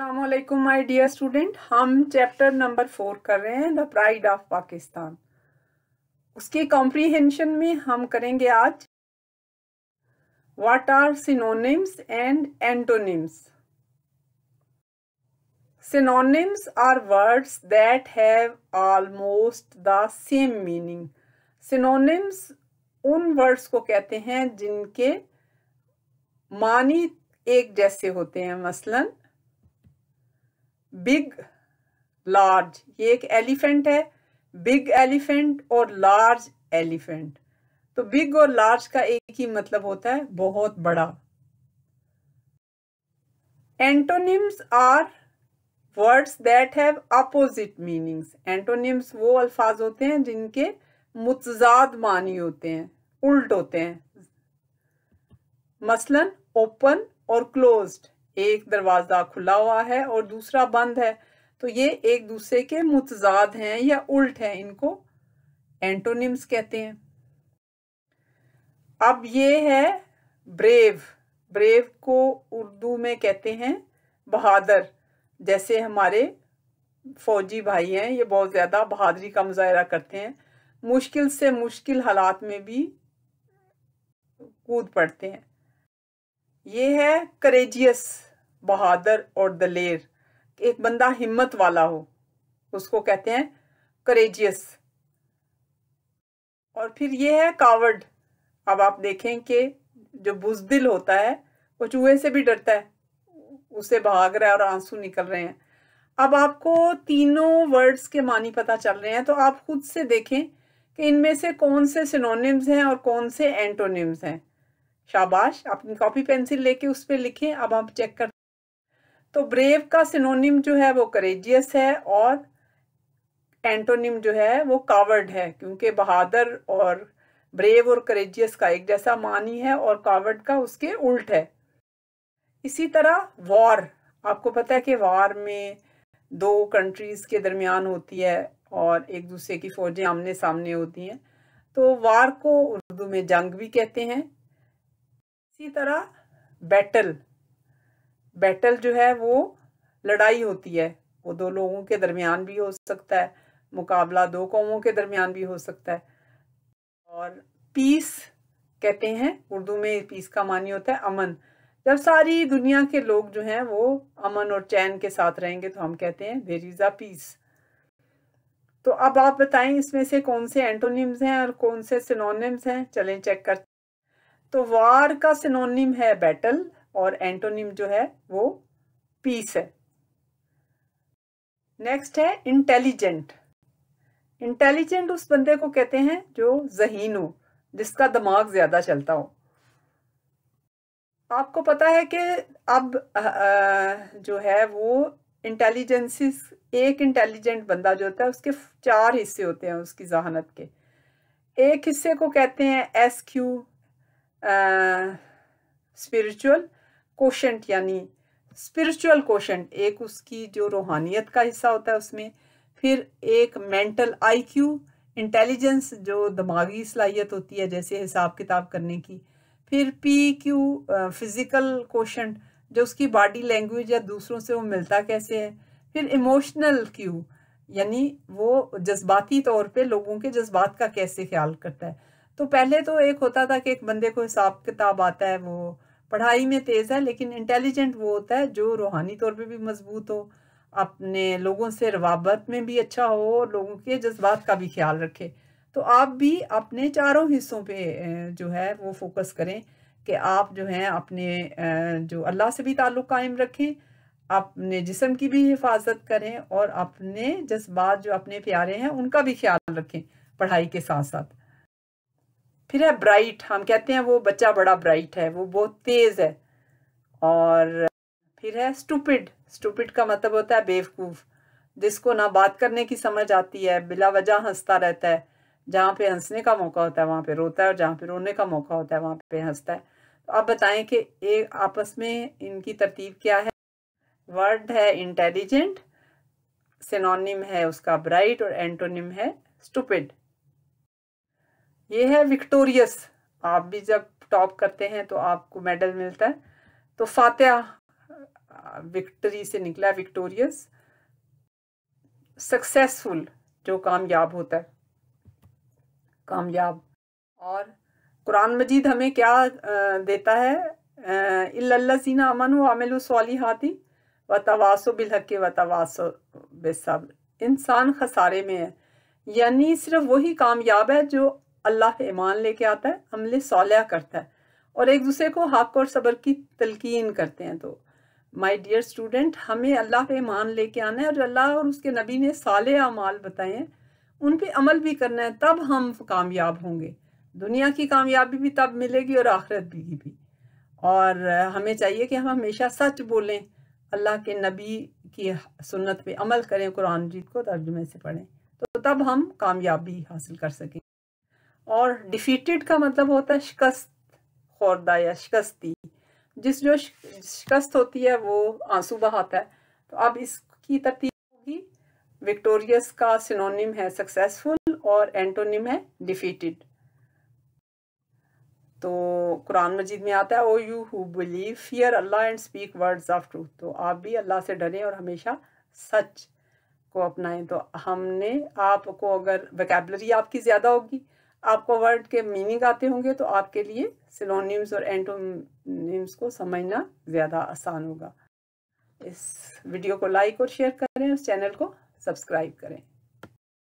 Aslam my dear student हम chapter number four कर रहे हैं द प्राइड ऑफ पाकिस्तान उसके कॉम्प्रीहेंशन में हम करेंगे आज what are synonyms and antonyms synonyms are words that have almost the same meaning synonyms उन वर्ड्स को कहते हैं जिनके मानी एक जैसे होते हैं मसलन बिग लार्ज ये एक एलिफेंट है बिग एलिफेंट और लार्ज एलिफेंट तो बिग और लार्ज का एक ही मतलब होता है बहुत बड़ा antonyms are words that have opposite meanings antonyms वो अल्फाज होते हैं जिनके मुतजाद मानी होते हैं उल्ट होते हैं मसलन ओपन और क्लोज्ड एक दरवाज़ा खुला हुआ है और दूसरा बंद है तो ये एक दूसरे के मुतजाद हैं या उल्ट हैं इनको एंटोनिम्स कहते हैं अब ये है ब्रेव ब्रेव को उर्दू में कहते हैं बहादुर जैसे हमारे फौजी भाई हैं ये बहुत ज़्यादा बहादुरी का मुजाहरा करते हैं मुश्किल से मुश्किल हालात में भी कूद पड़ते हैं ये है करेजियस बहादुर और दलेर एक बंदा हिम्मत वाला हो उसको कहते हैं करेजियस और फिर ये है कावर्ड अब आप देखें कि जो बुजदिल होता है वो चूहे से भी डरता है उसे भाग रहा है और आंसू निकल रहे हैं अब आपको तीनों वर्ड्स के मानी पता चल रहे हैं तो आप खुद से देखें कि इनमें से कौन से सिनोनिम्स हैं और कौन से एंटोनिम्स हैं शाबाश अपनी कॉपी पेंसिल लेके उस पर लिखें अब आप चेक कर तो ब्रेव का सिनोनिम जो है वो करेजियस है और एंटोनिम जो है वो कावर्ड है क्योंकि बहादुर और ब्रेव और करेजियस का एक जैसा मानी है और कावर्ड का उसके उल्ट है इसी तरह वॉर आपको पता है कि वार में दो कंट्रीज़ के दरमियान होती है और एक दूसरे की फ़ौजें आमने सामने होती हैं तो वार को उर्दू में जंग भी कहते हैं इसी तरह बैटल बैटल जो है वो लड़ाई होती है वो दो लोगों के दरमियान भी हो सकता है मुकाबला दो कौमों के दरमियान भी हो सकता है और पीस कहते हैं उर्दू में पीस का मानी होता है अमन जब सारी दुनिया के लोग जो हैं वो अमन और चैन के साथ रहेंगे तो हम कहते हैं देर इज़ अ पीस तो अब आप बताएं इसमें से कौन से एंटोनिम्स हैं और कौन से सिनोनिम्स हैं चलें चेक कर तो वार का सिनोनिम है बैटल और एंटोनिम जो है वो पीस है नेक्स्ट है इंटेलिजेंट इंटेलिजेंट उस बंदे को कहते हैं जो जहीन हो जिसका दिमाग ज्यादा चलता हो आपको पता है कि अब जो है वो इंटेलिजेंसिस एक इंटेलिजेंट बंदा जो होता है उसके चार हिस्से होते हैं उसकी जहानत के एक हिस्से को कहते हैं एस क्यू स्पिरिचुअल कोशेंट यानी स्पिरिचुअल कोशेंट एक उसकी जो रूहानियत का हिस्सा होता है उसमें फिर एक मेंटल आईक्यू इंटेलिजेंस जो दिमागी सलाहियत होती है जैसे हिसाब किताब करने की फिर पी क्यू फिज़िकल कोशेंट जो उसकी बॉडी लैंग्वेज या दूसरों से वो मिलता कैसे है फिर इमोशनल क्यू यानी वो जज्बाती तौर पे लोगों के जज्बात का कैसे ख्याल करता है तो पहले तो एक होता था कि एक बंदे को हिसाब किताब आता है वो पढ़ाई में तेज़ है लेकिन इंटेलिजेंट वो होता है जो रूहानी तौर पे भी मजबूत हो अपने लोगों से रवाबत में भी अच्छा हो लोगों के जज्बात का भी ख्याल रखे तो आप भी अपने चारों हिस्सों पे जो है वो फोकस करें कि आप जो हैं अपने जो अल्लाह से भी ताल्लुक़ कायम रखें अपने जिसम की भी हिफाजत करें और अपने जज्बात जो अपने प्यारे हैं उनका भी ख्याल रखें पढ़ाई के साथ साथ फिर है ब्राइट हम कहते हैं वो बच्चा बड़ा ब्राइट है वो बहुत तेज़ है और फिर है स्टूपिड स्टूपिड का मतलब होता है बेवकूफ़ जिसको ना बात करने की समझ आती है बिला वजह हंसता रहता है जहाँ पे हंसने का मौका होता है वहां पे रोता है और जहाँ पे रोने का मौका होता है वहां पे हंसता है तो आप बताएं कि एक आपस में इनकी तरतीब क्या है वर्ड है इंटेलिजेंट सिनोनिम है उसका ब्राइट और एंटोनिम है स्टूपिड ये है विक्टोरियस आप भी जब टॉप करते हैं तो आपको मेडल मिलता है तो फातह विक्ट्री से निकला विक्टोरियस सक्सेसफुल जो कामयाब होता है कामयाब और कुरान मजीद हमें क्या देता है इल्लाजीना अमन वामिल हाथी व तवासो बिलहक व तवासो बेसब्र इंसान खसारे में है यानी सिर्फ वही कामयाब है जो अल्लाह पे ईमान लेके आता है अमल सौलिया करता है और एक दूसरे को हक और सब्र की तलकिन करते हैं तो माय डियर स्टूडेंट हमें अल्लाह पे ईमान लेके आना है और अल्लाह और उसके नबी ने साले अमाल बताए हैं उन पर अमल भी करना है तब हम कामयाब होंगे दुनिया की कामयाबी भी तब मिलेगी और आखिरत की भी और हमें चाहिए कि हम हमेशा सच बोलें अल्लाह के नबी की सुन्नत पे अमल करें कुरान जीत को तर्जुमे से पढ़ें तो तब हम कामयाबी हासिल कर सकें और डिफीटेड का मतलब होता है शिकस्त खोरदा या शिकस्ती जिस जो शिकस्त होती है वो आंसू बहाता है तो अब इसकी तरतीब होगी विक्टोरियस का सिनोनिम है सक्सेसफुल और एंटोनिम है डिफीटेड तो कुरान मजीद में आता है O you who believe fear Allah and speak words of truth तो आप भी अल्लाह से डरें और हमेशा सच को अपनाएं तो हमने आपको अगर वैकेबलरी आपकी ज़्यादा होगी आपको वर्ड के मीनिंग आते होंगे तो आपके लिए सिलोनिम्स और एंटोनिम्स को समझना ज़्यादा आसान होगा इस वीडियो को लाइक और शेयर करें उस चैनल को सब्सक्राइब करें